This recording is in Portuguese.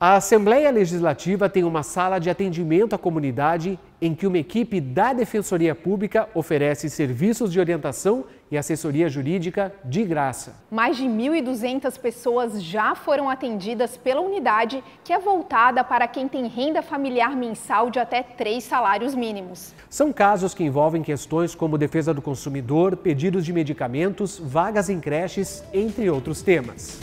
A Assembleia Legislativa tem uma sala de atendimento à comunidade em que uma equipe da Defensoria Pública oferece serviços de orientação e assessoria jurídica de graça. Mais de 1.200 pessoas já foram atendidas pela unidade, que é voltada para quem tem renda familiar mensal de até três salários mínimos. São casos que envolvem questões como defesa do consumidor, pedidos de medicamentos, vagas em creches, entre outros temas.